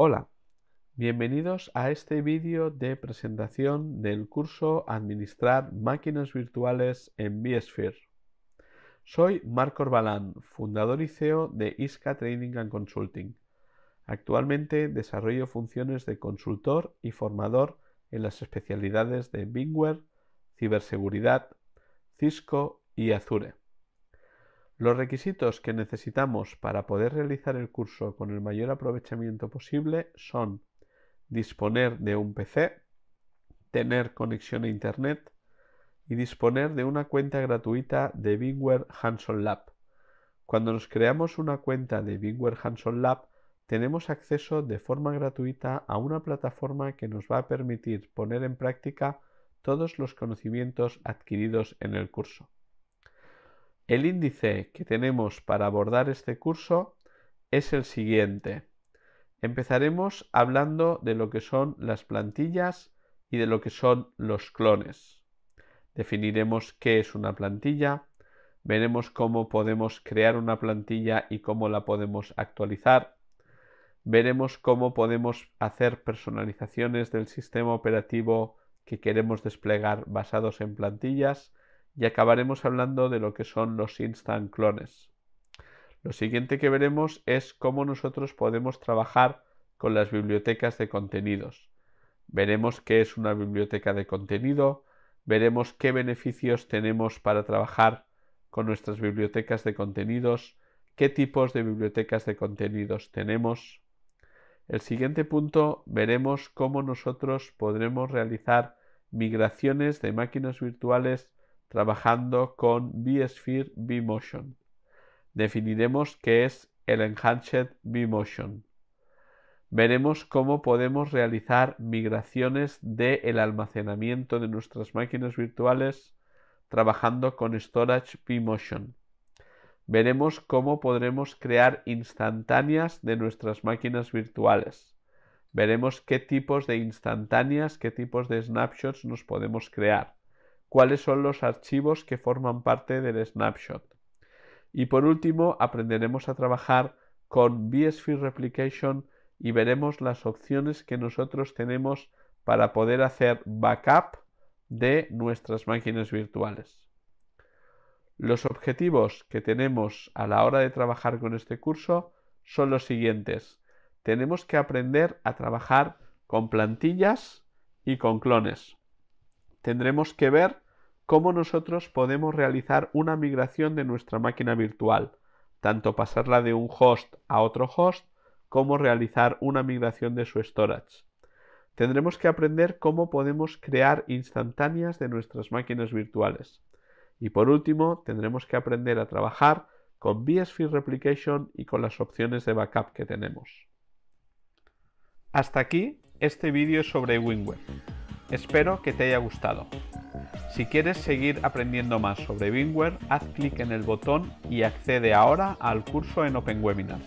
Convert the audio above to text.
Hola, bienvenidos a este vídeo de presentación del curso Administrar máquinas virtuales en vSphere. Soy Marco Orbalán, fundador y CEO de ISCA Training and Consulting. Actualmente desarrollo funciones de consultor y formador en las especialidades de Bingware, ciberseguridad, Cisco y Azure. Los requisitos que necesitamos para poder realizar el curso con el mayor aprovechamiento posible son disponer de un PC, tener conexión a Internet y disponer de una cuenta gratuita de Bingware Hanson Lab. Cuando nos creamos una cuenta de Bingware Hanson Lab, tenemos acceso de forma gratuita a una plataforma que nos va a permitir poner en práctica todos los conocimientos adquiridos en el curso. El índice que tenemos para abordar este curso es el siguiente. Empezaremos hablando de lo que son las plantillas y de lo que son los clones. Definiremos qué es una plantilla, veremos cómo podemos crear una plantilla y cómo la podemos actualizar, veremos cómo podemos hacer personalizaciones del sistema operativo que queremos desplegar basados en plantillas y acabaremos hablando de lo que son los instant clones. Lo siguiente que veremos es cómo nosotros podemos trabajar con las bibliotecas de contenidos. Veremos qué es una biblioteca de contenido, veremos qué beneficios tenemos para trabajar con nuestras bibliotecas de contenidos, qué tipos de bibliotecas de contenidos tenemos. El siguiente punto veremos cómo nosotros podremos realizar migraciones de máquinas virtuales trabajando con vSphere vMotion. Definiremos qué es el Enhanced vMotion. Veremos cómo podemos realizar migraciones del almacenamiento de nuestras máquinas virtuales trabajando con Storage vMotion. Veremos cómo podremos crear instantáneas de nuestras máquinas virtuales. Veremos qué tipos de instantáneas, qué tipos de snapshots nos podemos crear cuáles son los archivos que forman parte del snapshot. Y por último, aprenderemos a trabajar con vSphere Replication y veremos las opciones que nosotros tenemos para poder hacer backup de nuestras máquinas virtuales. Los objetivos que tenemos a la hora de trabajar con este curso son los siguientes. Tenemos que aprender a trabajar con plantillas y con clones tendremos que ver cómo nosotros podemos realizar una migración de nuestra máquina virtual, tanto pasarla de un host a otro host como realizar una migración de su storage. Tendremos que aprender cómo podemos crear instantáneas de nuestras máquinas virtuales. Y por último, tendremos que aprender a trabajar con vSphere Replication y con las opciones de backup que tenemos. Hasta aquí este vídeo sobre WinWeb. Espero que te haya gustado. Si quieres seguir aprendiendo más sobre VMware, haz clic en el botón y accede ahora al curso en Open Webinar.